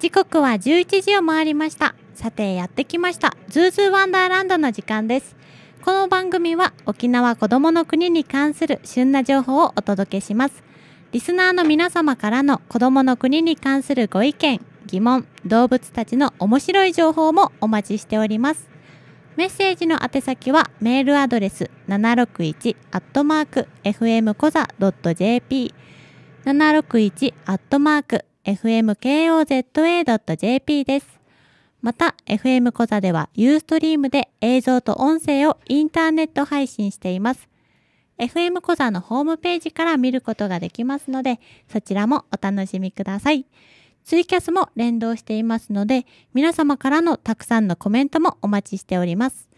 時刻は11時を回りましたさてやってきましたズーズーワンダーランドの時間ですこの番組は沖縄こどもの国に関する旬な情報をお届けしますリスナーの皆様からの子どもの国に関するご意見疑問動物たちの面白い情報もお待ちしておりますメッセージの宛先はメールアドレス761アットマーク FM コザ .jp 761アットマーク fmkoza.jp です。また、FM コ座では Ustream で映像と音声をインターネット配信しています。FM コ座のホームページから見ることができますので、そちらもお楽しみください。ツイキャスも連動していますので、皆様からのたくさんのコメントもお待ちしております。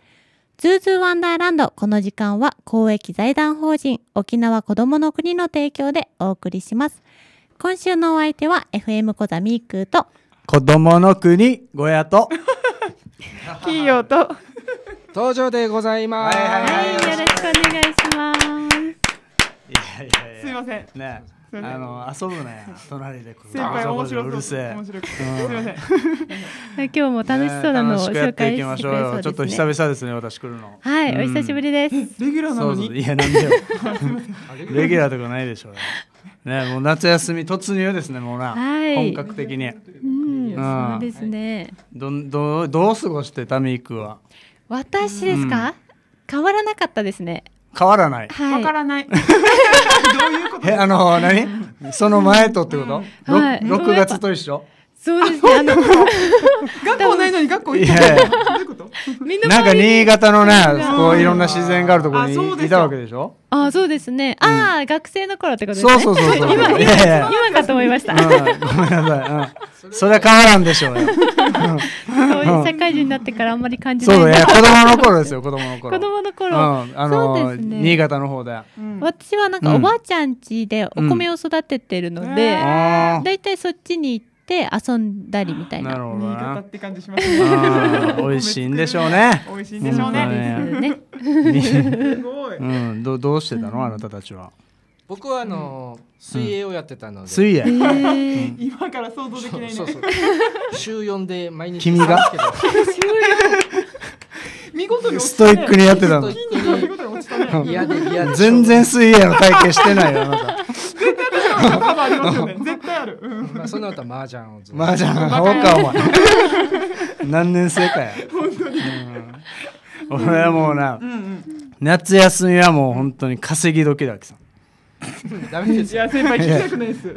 ズーズーワンダーランドこの時間は公益財団法人沖縄こどもの国の提供でお送りします。今週のお相手は FM 小座みーくーと子供の国小屋と 企業と登場でございます。はい、はいはい、よろしくお願いします。いやいやいやすみません。ね。あの遊ぶね。隣で先輩面白そうるせえ面白く、うすみません 今日も楽しそうなのを紹介してくれそう、ね、ちょっと久々ですね私来るのはい、うん、お久しぶりですレギュラーなのにいやなんでよ レギュラーとかないでしょうね。ね、もう夏休み突入ですね、もうな、はい、本格的に。うん、そうですね。ど、ど、どう過ごして、ためいくは。私ですか、うん、変わらなかったですね。変わらない。わ、はい、からない。どういうこと。え、あの、何、その前とってこと。六、はい、月と一緒。そうですね。あの 学校ないのに学校行った。なんか新潟のね、こういろんな自然があるところにいたわけでしょ。あ、そうですね。ああ、学生の頃ってことですね。そうそうそうそう。今今かと思いました。ごめんなさい。うん、それは変わらんでしょうね。そう社会人になってからあんまり感じない。そうね。子供の頃ですよ。子供の頃。子供の頃。あの新潟の方で。私はなんかおばあちゃん家でお米を育ててるので、だいたいそっちに行って。て遊んだりみたいな。なるほ新潟って感じします、ね。美味しいんでしょうね。美味しいんでしょうね。ね すごい。うん、どどうしてたのあなたたちは。僕はあの、水泳をやってたので、水泳、今から想像できないね週四で毎日君が見事にストイックにやってたの嫌でいや全然水泳の体験してないよあなたありますね。絶対ある。そのと麻雀を麻雀おかお前。何年生かや。本当に。俺はもうな、夏休みはもう本当に稼ぎ時ださ。ダメですいや先輩聞きたくないです。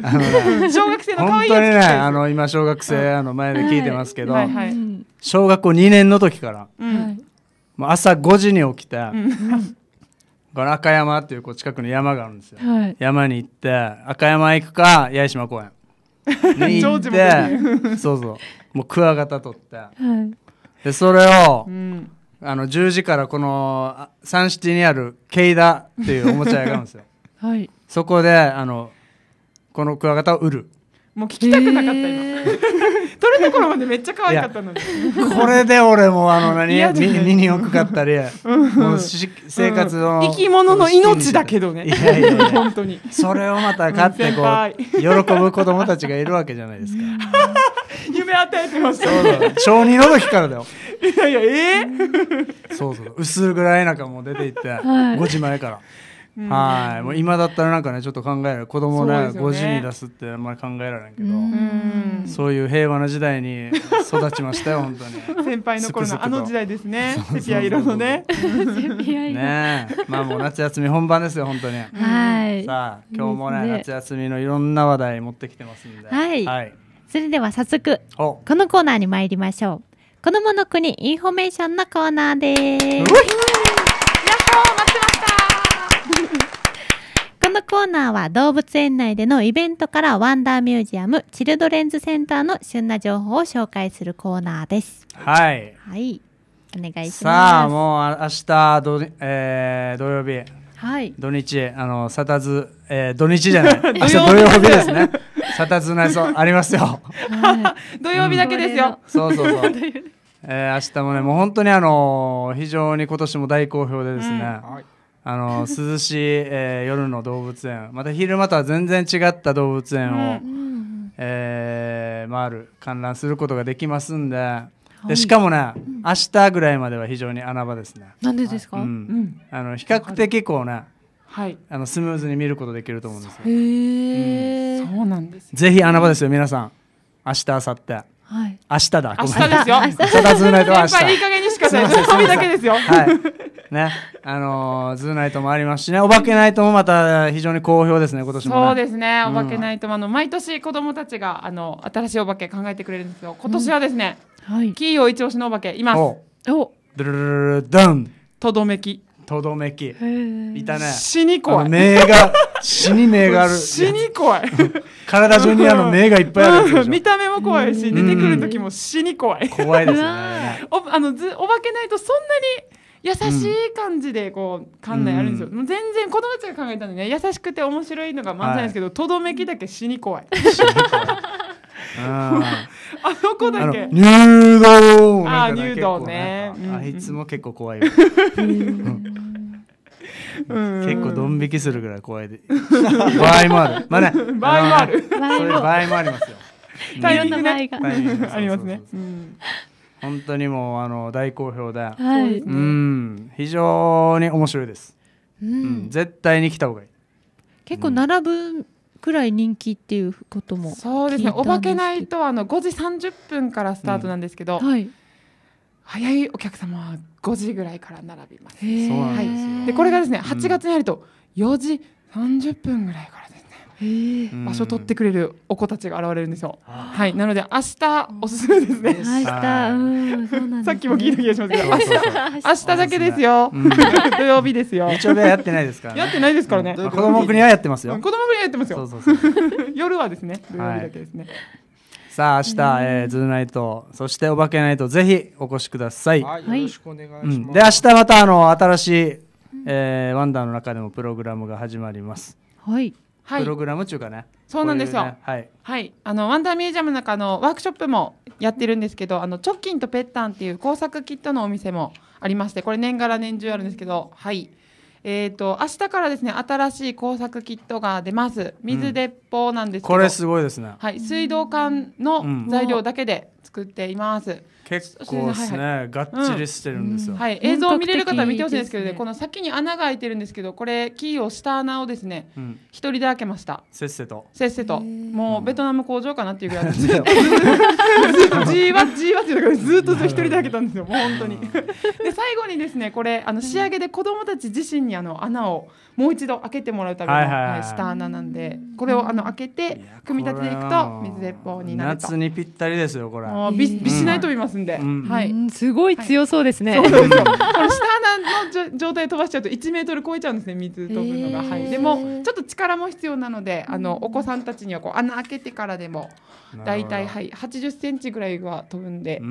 小学生の可愛い本当にねあの今小学生の前で聞いてますけど、小学校2年の時から、朝5時に起きて。この赤山っていうこう近くの山があるんですよ、はい、山に行って赤山行くか八重島公園 に行って そうそうもうクワガタ取って、はい、でそれを、うん、あの10時からこのサンシティにあるケイダっていうおもちゃ屋があるんですよ、はい、そこであのこのクワガタを売るもう聞きたくなかった、えー、撮るところまでめっちゃ可愛かったのにこれで俺もあの何ミニオンかったり、うん、もうし生活の、生き物の命だけどねいやいやいや本当にそれをまた買ってこう喜ぶ子供たちがいるわけじゃないですか 夢与えてました小2の時からだよいやいやええー、そうそう薄暗い中も出ていって、は5時前から。はいもう今だったらなんかねちょっと考える子供をね5時に出すってあんまり考えられんけどそういう平和な時代に育ちましたよ 本当に先輩の頃のあの時代ですね セピア色のねねまあもう夏休み本番ですよ本当にはいさあ今日もね、夏休みのいろんな話題持ってきてますんで、はい、はい、それでは早速このコーナーに参りましょう子もの国インフォメーションのコーナーですこのコーナーは動物園内でのイベントからワンダーミュージアムチルドレンズセンターの旬な情報を紹介するコーナーです。はい。はい。お願いします。さあ、もう明日ど、えー、土曜日。はい。土日、あの、サタズ、えー、土日じゃない。明日土曜日ですね。サタズのやつありますよ。はい、土曜日だけですよ。うん、そうそうそう。えー、明日もね、もう本当にあのー、非常に今年も大好評でですね。うんはいあの涼しい、えー、夜の動物園また昼間とは全然違った動物園を、うん、えー、回る観覧することができますんで。でしかもね、はい、明日ぐらいまでは非常に穴場ですね。なんでですか？うんうん、あの比較的こうね、はい、あのスムーズに見ることできると思うんですよ。へえ、うん、そうなんです、ね。ぜひ穴場ですよ皆さん。明日明後日。はい。明日だ。明日ですよ。明日だ。明日。いい加減にしかない。髪 だけですよ。はい。ね、あのー、ズーナイトもありますしね、お化けナイトもまた非常に好評ですね、今年も、ね、そうですね、お化けナイトも、あの、毎年子供たちが、あの、新しいお化け考えてくれるんですよ。今年はですね、はい、企業一押しのお化け、います。おドゥルルルドン。とどめき。とどめき。いたね。死に怖い。名が、死に目がある。死に怖い。体中にあアの目がいっぱいある。見た目も怖いし、出てくる時も死に怖い。怖いですね。お、あの、ず、お化けないとそんなに、優しい感じでこう館内あるんですよ、うん、もう全然子供たちが考えたのでね優しくて面白いのが漫才ですけど、とどめきだけ死に怖い。あ あの子だけ。入道。あ、入道ね。あいつも結構怖い。結構ドン引きするぐらい怖いで。場合もある。まあね。場合もある。場合もありますよ。タイミングね。ありますね。本当にもうあの大好評で、はい、うん非常に面白いです、うん、うん、絶対に来た方がいい結構並ぶくらい人気っていうこともそうですねお化けナイトはあの5時30分からスタートなんですけど、うんはい、早いお客様は5時ぐらいから並びます、はい、でこれがですね8月に入ると4時30分ぐらいから場所取ってくれるお子たちが現れるんですよ。はい、なので明日おすすめですね。明日、さっきも聞いた気がしますけど、明日明日だけですよ。土曜日ですよ。日曜日はやってないですから。やってないですからね。子供国はやってますよ。子供国はやってますよ。夜はですね、土曜日だけですね。さあ明日、えー、ズーナイトそしてお化けナイトぜひお越しください。はい、よろしくお願いします。うん、で明日またあの新しい、えー、ワンダーの中でもプログラムが始まります。はい。はい、プログラム中かね。そうなんですよ。ね、はい、はい、あのワンダーミュージアムの中のワークショップもやってるんですけど、あのチョッキンとペッタンっていう工作キットのお店もありまして、これ年がら年中あるんですけど、はい。えっ、ー、と明日からですね新しい工作キットが出ます。水鉄砲なんですけど、うん、これすごいですね。はい、水道管の材料だけで作っています結構ですね、いがっちりしてるんですよ、はい映像を見れる方は見てほしいんですけどね、この先に穴が開いてるんですけどこれキーを下穴をですね一、人で開けましたせっせとせっせともうベトナム工場かなっていうぐらい ずっと G ワ G ワっていうずっと一人で開けたんですよもう本当にで最後にですねこれあの仕上げで子どもたち自身にあの穴を、もう一度開けてもらうための、はい下穴なんでこれをあの開けて組み立てていくと水鉄砲になる夏にぴったりですよこれびびしない飛びますんで、はいすごい強そうですね、この下穴の状態飛ばしちゃうと1メートル超えちゃうんですね水飛ぶのが、はいでもちょっと力も必要なのであのお子さんたちにはこう穴開けてからでも大体はい80センチぐらいは飛ぶんでぜひ、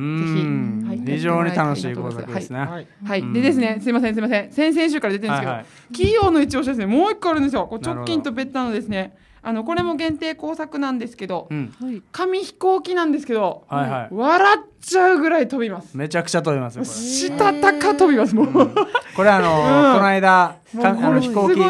はい、非常に楽しい工作ですねはい、でですねすいませんすいません先々週から出てるんですけど、企業の一押しですねもう一個あるんですよこう直近と別なのですねあのこれも限定工作なんですけど、うん、紙飛行機なんですけど、はいはい、笑っちゃうぐらい飛びますめちゃくちゃ飛びますよしたたか飛びますもう、うん、これあの、うん、この間かあの飛行機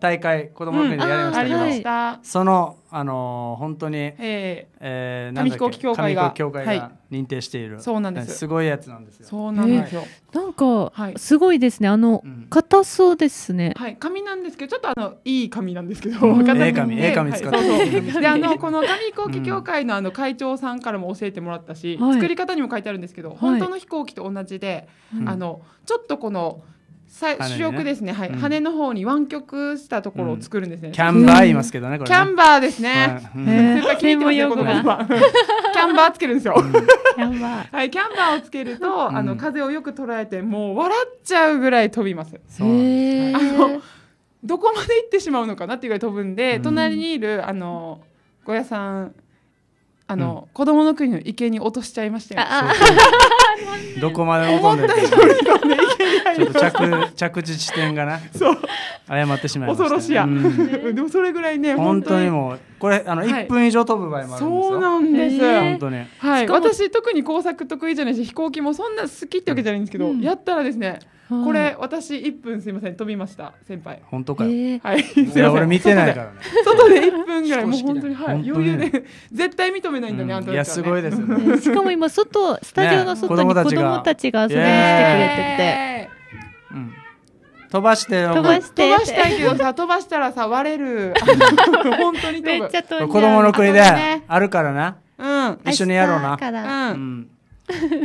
大会子供の国でやりましたけど、うんはい、そのあの本当に、えーえー、紙飛行機協会がはい、認定している、そうなんですすごいやつなんですよそうなんですよ、えー、なんか、はい、すごいですねあの、硬そうですねはい紙なんですけどちょっとあのいい紙なんですけど、うん、え紙え紙使って、はい、そうそうであのこの 紙飛行機協会のあの会長さんからも教えてもらったし、作り方方にも書いてあるんですけど、はい、本当の飛行機と同じで、うん、あのちょっとこの主翼ですね、ね、はい、うん、羽の方に湾曲したところを作るんですね、うん、キャンバー言いますけどね、ね、キャンバーですね、うん、えー、聞いてますよ、キャンバーつけるんですよ、うん、キャンバーはいキャンバーをつけると、あの風をよく捉えてもう笑っちゃうぐらい飛びますあのどこまで行ってしまうのかなっていうぐらい飛ぶんで、隣にいるあの小屋さんあの、うん、子供の国の池に落としちゃいましたよ。どこまで落とんでるか。ちょっと着着地地点がな。そう。誤ってしまいました。恐ろしいや。うん、でもそれぐらいね本当にもうこれあの一分以上飛ぶ場合もあるんですよ。そうなんです。本当に。はい。私特に工作得意じゃないし飛行機もそんな好きってわけじゃないんですけど、やったらですね。これ私一分すみません飛びました先輩本当かよ、はいすいま俺見てないからね外で一分ぐらいもう本当にはい、余裕で絶対認めないんだね、あんた、いやすごいですしかも今外スタジオの外に子供たちが遊びに来てくれてて、飛ばして飛ばして飛ばしたいけどさ 飛ばしたらさ割れる 本当に飛ぶ子供の国であるからな、うん、一緒にやろうな、うん、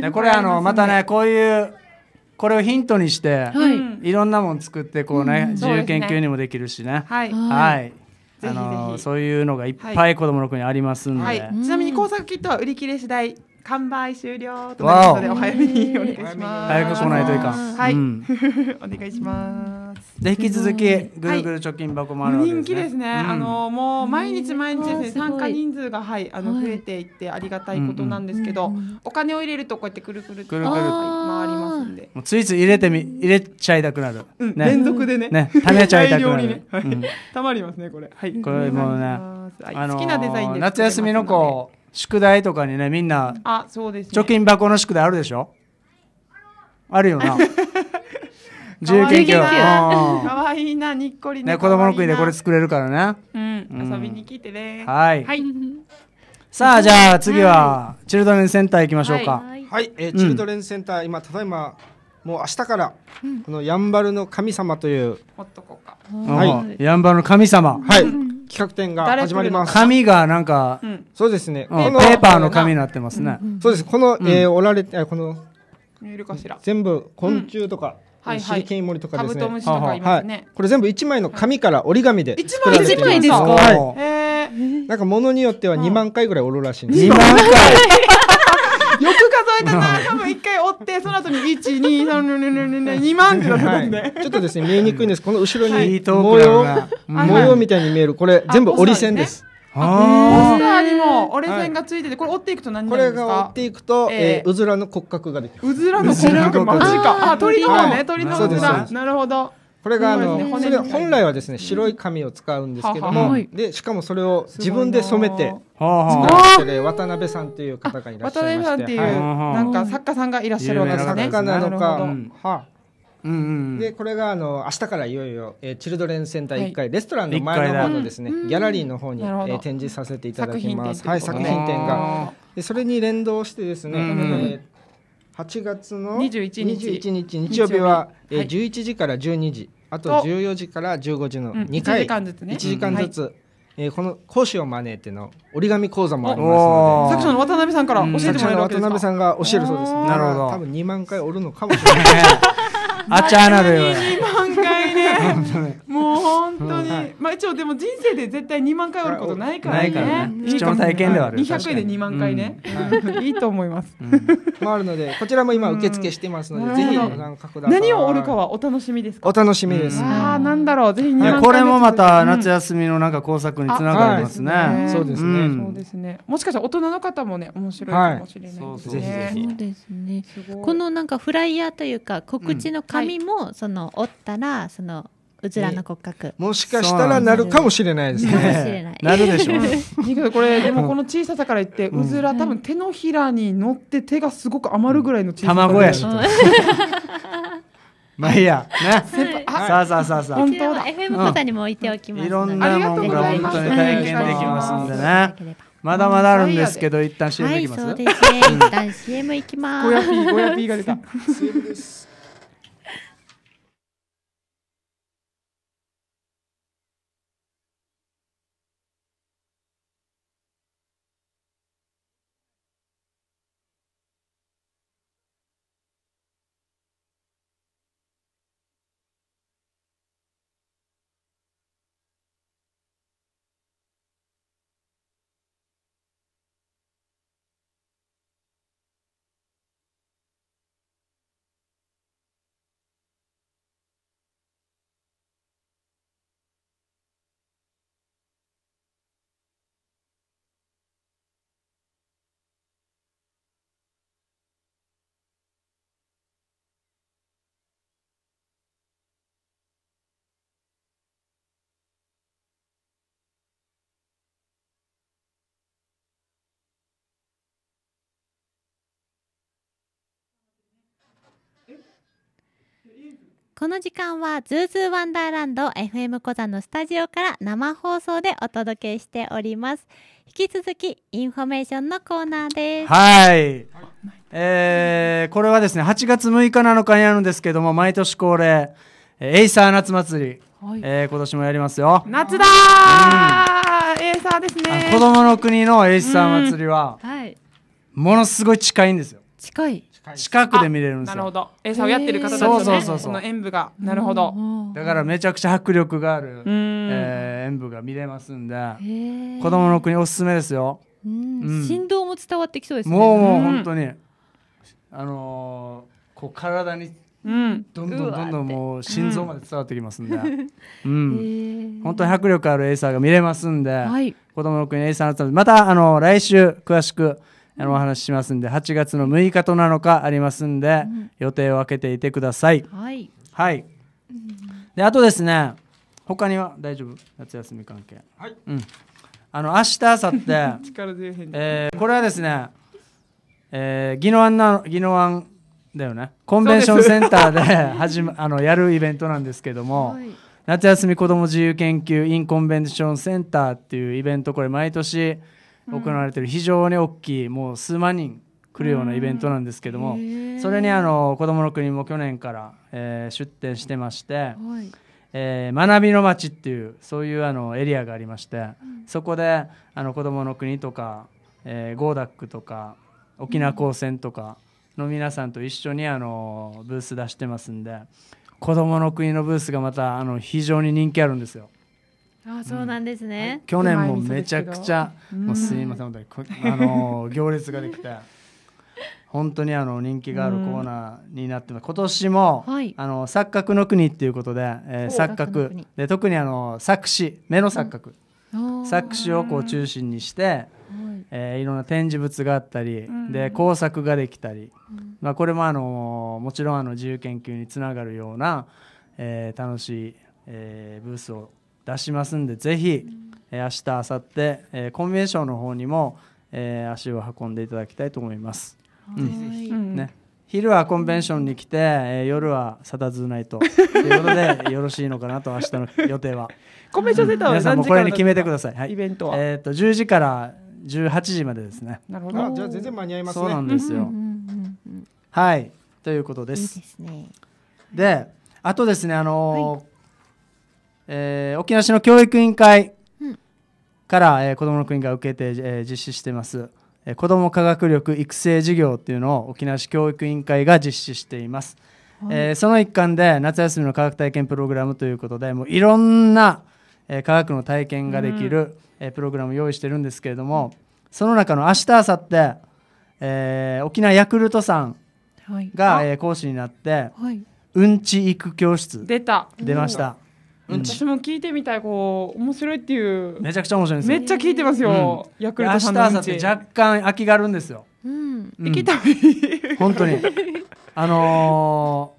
うこれあの またねこういうこれをヒントにして、はい、いろんなもん作ってこうね、うん、自由研究にもできるしね。ねはい、はいあのそういうのがいっぱい子供の国ありますんで、はいはい、ちなみに工作キットは売り切れ次第完売終了となりますのでお早めにお願いします。早く来ないといかん。はい、うん、お願いします。で引き続きぐるぐる貯金箱もあるわ、ねはい、人気ですね、うん、あのもう毎日毎日ですね参加人数がはいあの増えていってありがたいことなんですけど、お金を入れるとこうやってくるくるくるくる回りますんでもうついつい入れてみ入れちゃいたくなる、うん、ね、連続でねね貯めちゃいたくなる、ね、たまりますねこれはいこれもね、あのー、好きなデザインで夏休みの子宿題とかにねみんなあそうです、ね、貯金箱の宿題あるでしょあるよな 十由研究可愛いなにっこりね子供の国でこれ作れるからねうん遊びに来てねはいさあじゃあ次はチルドレンセンター行きましょうかはいチルドレンセンター今ただいまもう明日からこのやんばるの神様というほっとこうかはいやんばるの神様はい企画展が始まります紙がなんかそうですねペーパーの紙になってますねそうですこのえおられてこの全部昆虫とかはいはい、シリ森とかですね。カブトムシとかいますね。はい、これ全部一枚の紙から折り紙で作られています。一枚ですか。はい。えなんか物によっては二万回ぐらい折るらしいんです。2万回。よく数えたな、多分一回折って、その後に一二三2万ってなったんい、ちょっとですね、見えにくいんです。この後ろに模様、模様みたいに見える、これ全部折り線です。あポスターにも折れ線がついてて、これ折っていくと何になるんですが折っていくと、ええーうずらの骨格ができる。うずらの骨格マジかあ鳥の方はい鳥のそうずらなるほどこれがあの、そでねれ本来はですね白い紙を使うんですけども、ははでしかもそれを自分で染めてはあはあ作ってる渡辺さんという方がいらっし渡ゃい辺さんっていうはなんか作家さんがいらっしゃるわけですね作家なのか、はうんいはあでこれがあの明日からいよいよ、えー、チルドレンセンター1階、はい、レストランの前の方のですね、ギャラリーの方に、えー、展示させていただきますはい、作品展がでそれに連動してですね、うんえー、8月の21日 ,21 日日曜日は日えー、11時から12時あと14時から15時の2回、うん、1時間ずつね1時間ずつ、はいえー、この講師を招いての折り紙講座もありますので作者の渡辺さんから教えてもらえるわけですか、うん、渡辺さんが教えるそうですなるほど多分2万回折るのかもしれない あちゃなよ。万 回ね。も う本当に、まあ一応でも人生で絶対2万回おることないからね。らね貴重な体験ではある。200円で2万回ね。い、いと思います。もあるのでこちらも今受付してますので、ぜひ何を折るかはお楽しみですお楽しみです。ああなんだろうぜひこれもまた夏休みのなんか工作につながりますね。そうですね。そうですね。もしかしたら大人の方もね面白いかもしれないそうですね。このなんかフライヤーというか告知の紙もその折ったらそのうずらの骨格、もしかしたらなるかもしれないですね。なるでしょう。これでもこの小ささから言って、うずら多分手のひらに乗って手がすごく余るぐらいの小ささ。卵やし。まあいいや、ね。さあさあさあさあ。本当だ。FM コにも置いておきます。いろんなもんが本当に体験できますんでね。まだまだあるんですけど、一旦 CM いきます。はい、そうですね。一旦 CM いきます。小 ー、P、小屋ーが出た。CM です。この時間はズーズーワンダーランド FM 小座のスタジオから生放送でお届けしております引き続きインフォメーションのコーナーですはい、えー、これはですね8月6日7日にあるんですけども毎年恒例エイサー夏祭り、はい、えー、今年もやりますよ夏だー、うん、エイサーですね子供の国のエイサー祭りは、はい、ものすごい近いんですよ近い近くで見れるんですよなるほど餌をやってる方たちの、ね,、そうそうそうの演舞がなるほど、だからめちゃくちゃ迫力がある、えー、演舞が見れますんで子供の国おすすめですよ、うん、振動も伝わってきそうですねもうもう本当に、あのー、こう体にうん、どんどんどんどんもう心臓まで伝わってきますんで、うん本当に迫力あるエイサーが見れますんで、はい、子供の国エイサーのまたあの来週詳しくお話ししますんで8月の6日と7日ありますんで、予定を空けていてください。はい、はいであとですね他には大丈夫夏休み関係。はい、うんあの明日明後日 えー、これはですね、えー、ギノワンなギノワンだよねコンベンションセンターで始、ま、あのやるイベントなんですけども、はい、夏休み子ども自由研究 in コンベンションセンターっていうイベントこれ毎年行われてる非常に大きいもう数万人来るようなイベントなんですけども、それにあの子どもの国も去年から、え出店してまして、え学びの街っていうそういうあのエリアがありまして、そこであの子どもの国とか、えー、ゴーダックとか沖縄高専とかの皆さんと一緒にあのブース出してますんで子どもの国のブースがまたあの非常に人気あるんですよ。あそうなんですね、去年もめちゃくちゃ、もうすみません本当に あの行列ができて本当にあの人気があるコーナーになってます、今年も、あの錯覚の国っていうことで、えー、錯覚で特にあの作詞、目の錯覚、作詞をこう中心にして、えー、いろんな展示物があったり、で工作ができたり、まあ、これもあのもちろんあの自由研究につながるような、えー、楽しい、えー、ブースを出しますんでぜひ、え明日明後日、えコンベンションの方にも、え足を運んでいただきたいと思います。うん、ね、昼はコンベンションに来て、え夜はサタズーナイトということで よろしいのかなと明日の予定は。コンベンションセンターは皆さんもこれに決めてください。はい、イベントは。えっ、ー、と10時から18時までですね。なるほど。じゃあ全然間に合いますね。そうなんですよ。はいということです。いいですね。であとですねあのーはいえー、沖縄市の教育委員会から、うん、えー、子どもの国が受けて、えー、実施しています、えー、子ども科学力育成事業っていうのを沖縄市教育委員会が実施しています、はい、えー、その一環で夏休みの科学体験プログラムということでもういろんな、えー、科学の体験ができる、うん、えー、プログラムを用意してるんですけれどもその中の明日明後日、えー、沖縄ヤクルトさんが、はい、えー、講師になって、はい、うんち育教室出ました。うん、私も聞いてみたいこう面白いっていうめちゃくちゃ面白いですめっちゃ聞いてますよ、うん、ヤクルトさんの明日って若干空きがあるんですよ、うんうん、きた本当に あの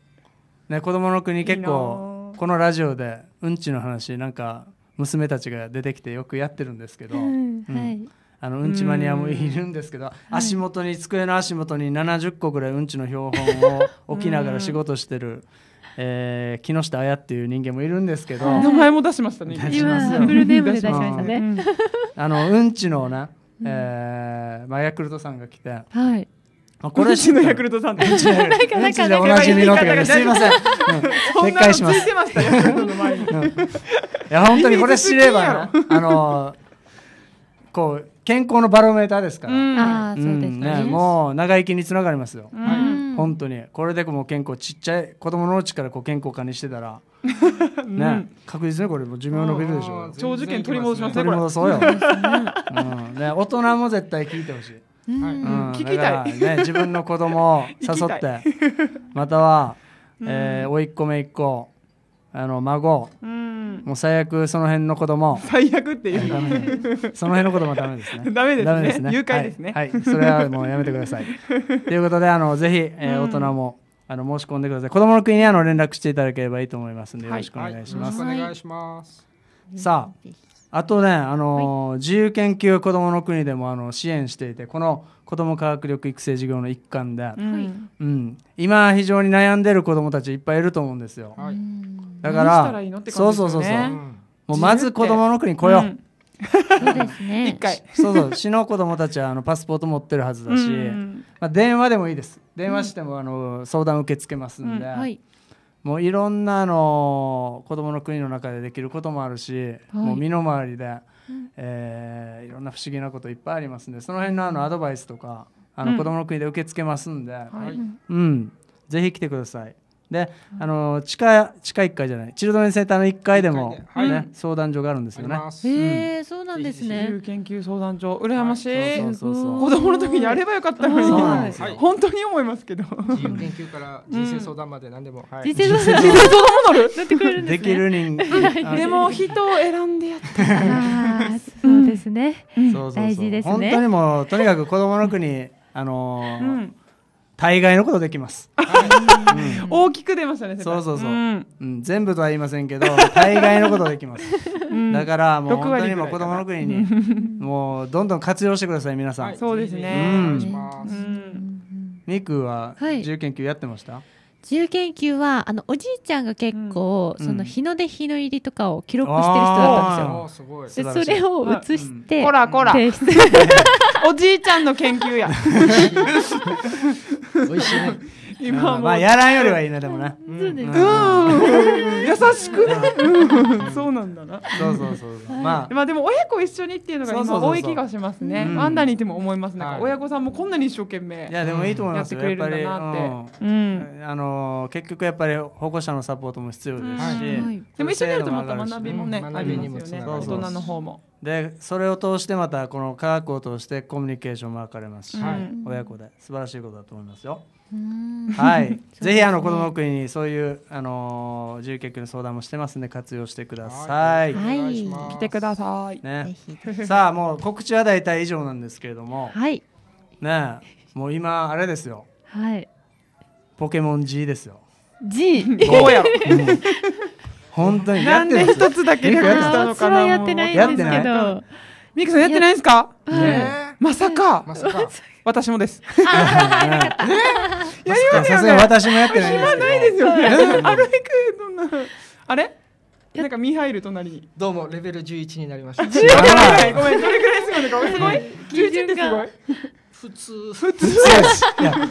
ー、ね子供の国結構このラジオでうんちの話なんか娘たちが出てきてよくやってるんですけど、うんはいあのうんちマニアもいるんですけど、足元に机の足元に70個ぐらいうんちの標本を置きながら仕事してるえー、木下綾っていう人間もいるんですけど名前も出しましたね今フルネームで出しましたね、あのうんちのな、えーまあ、ヤクルトさんが来て、はいあ、これうちのヤクルトさんっんか、なおなじみのけど、すいません。撤回します。いや、本当にこれ知れば、のあの、こう、健康のバロメーターですから。ね。もう、長生きにつながりますよ。はい。本当にこれでもう健康ちっちゃい子供のうちからこう健康化にしてたら、ね確実にこれも寿命伸びるでしょう長寿券取り戻しますね取り戻そうよ、うんね、大人も絶対聞いてほしい。聞きたい、ね、自分の子供を 誘ってまたは、えー、おいっ子めいっ子あの孫、もう最悪その辺の子供最悪っていうダメ、その辺の子供はダメですね ダメですねダですね誘拐ですね、はい、はい、それはもうやめてください ということであのぜひ、えー、大人も、あの申し込んでください子供の国にあの連絡していただければいいと思いますので、よろしくお願いします、はいはい、お願いします、さああとね、あのはい、自由研究子どもの国でもあの支援していてこの子ども科学力育成事業の一環で、はい、うん今非常に悩んでる子どもたちいっぱいいると思うんですよ。はい、だからそうそうそうそうもうまず子供の国来よう、一回。そうそう、市の子供たちはあのパスポート持ってるはずだし、まあ電話でもいいです。電話してもあの相談受け付けますんで、い、もういろんなあの子供の国の中でできることもあるし、もう身の回りで、えいろんな不思議なこといっぱいありますんで、その辺のあのアドバイスとか、あの子供の国で受け付けますんで、はい、うん、ぜひ来てください。で、あの地下地下一階じゃない、チルドレンセンターの一階でもね、はい、相談所があるんですよね。へえ、そうなんですね。自研究相談所、羨ましい。子供の時にやればよかったのに、本当に思いますけど。自由研究から人生相談まで何でも。人生相談も乗る。乗ってくれるんですできる人。でも人を選んでやって。そうですね。大事ですね。本当にもとにかく子供の国あの。大概のことできます。大きく出ましたね。そうそうそう。うん全部とは言いませんけど、大概のことできます。だからもう本当にも子供の国にもうどんどん活用してください皆さん。そうですね。うん。ミクは自由研究やってました？自由研究はあのおじいちゃんが結構、うん、その日の出日の入りとかを記録してる人だったんですよ。でそれを写して、うん、こらこら おじいちゃんの研究や。しい、ね今も、まあやらんよりはいいなでもな、うん、優しくねそうなんだなそうそうそう、まあ、まあでも親子一緒にっていうのが今多い気がしますねあんダにいても思いますなんか親子さんもこんなに一生懸命いやでもいいと思いますやってくれるんだなってあの結局やっぱり保護者のサポートも必要ですしでも一緒にやるとまた学びもねありますよね大人の方もでそれを通してまたこの科学を通してコミュニケーションも分かれますし、親子で素晴らしいことだと思いますよ。はい、ぜひあの子ども国にそういうあの自由研究の相談もしてますんで活用してください。はい、はい、来てください。ね、さあもう告知は大体以上なんですけれども、はい、ねもう今あれですよ。はい。ポケモン G ですよ。G。どうやろ。本当になんで一つだけ略したのかなやってないんですけどミクさんやってないんですかまさかまさか。私もです。やりますよね。私もやってない。暇ないですよね。歩くあれ？なんかミハイル隣に。どうもレベル十一になりました。十一ごめんどれくらいすごいのか。すごい。十一ってすごい。普通普通です。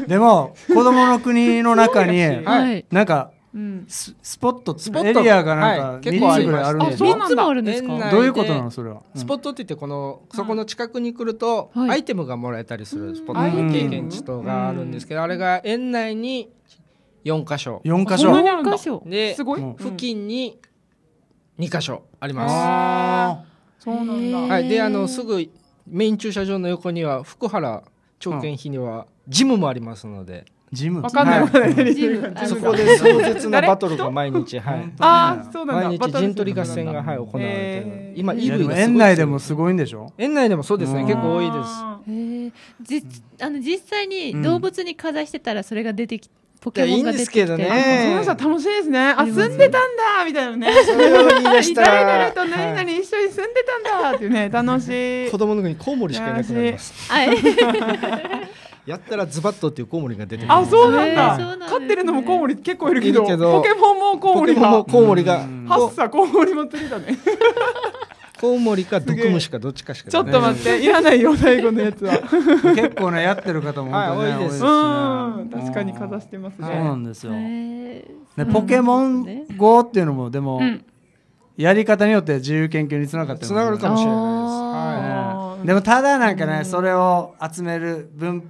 でも子供の国の中になんかうん、スポットスポットエリアがなんか、はい、結構ありますあるん3つもあるんですかどういうことなのそれは、スポットって言ってこのそこの近くに来ると、アイテムがもらえたりするスポット経験値等があるんですけど、あれが園内に四箇所四箇所四箇所ですごい、付近に二箇所ありますそうなんだ、はい、であのすぐメイン駐車場の横には福原長券碑にはジムもありますので、ジムわかんない、はい、そこで壮絶なバトルが毎日はいあそうなん毎日陣取り合戦がはい行われて今いる園内でもすごいんでしょ園内でもそうですね結構多いですえじあの実際に動物にかざしてたらそれが出てきてポケモンが出てきていいんですけどね。皆さん楽しいですね。あ、住んでたんだみたいなね。誰々と何々一緒に住んでたんだっていうね、楽しい。子供の子にコウモリしかいなくなります。はい。やったらズバッとっていうコウモリが出てくる。あ、そうなんだ。飼ってるのもコウモリ結構いるけど、ポケモンもコウモリが。もコウモリが。ハッサコウモリ祭りだね。コウモリか毒虫かどっちかしか、ね、ちょっと待っていらないよ最後のやつは結構ねやってる方も、ね、多いですし、ね、確かにかざしてますねそうなんですよ、ね、ポケモン GO っていうのもでも、うん、やり方によって自由研究につながってつながるかもしれないです、はい、でもただなんかね、うん、それを集める分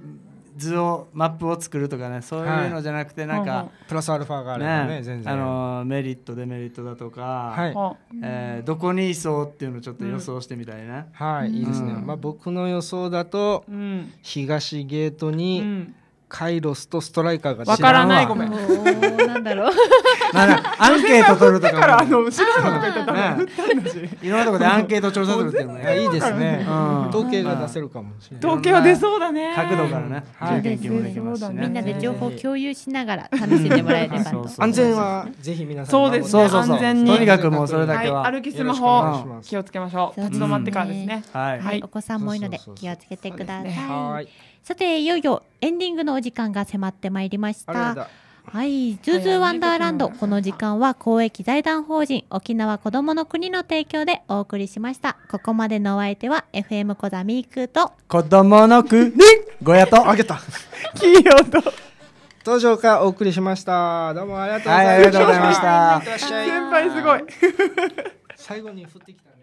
図をマップを作るとかねそういうのじゃなくてなんか、はい、プラスアルファがあればね、ね、全然あのメリットデメリットだとか、はい、えー、どこにいそうっていうのをちょっと予想してみたいな、うん、はいいいですね、うん、まあ、僕の予想だと、うん、東ゲートに、カイロスとストライカーがわからないごめん。なんだろう。アンケート取るとか。からあの知らないとこ言ったいろんなとこでアンケート調査するっていうのがいいですね。統計が出せるかもしれない。統計は出そうだね。角度からね。みんなで情報共有しながら楽しんでもらえれば安全はぜひ皆さん。そうですね。安全にとにかくもうそれだけは歩きスマホ気をつけましょう。立ち止まってからですね。はい。お子さんも多いので気をつけてください。はい。さていよいよエンディングのお時間が迫ってまいりました。はい、ズーズーワンダーランド。この時間は公益財団法人沖縄こどもの国の提供でお送りしました。ここまでのお相手は FM 小田ミークと子供の国ごやとあげた企業と登場からお送りしました。どうもありがとうございました。はい、ありがとうございました。先輩すごい。最後に降ってきた。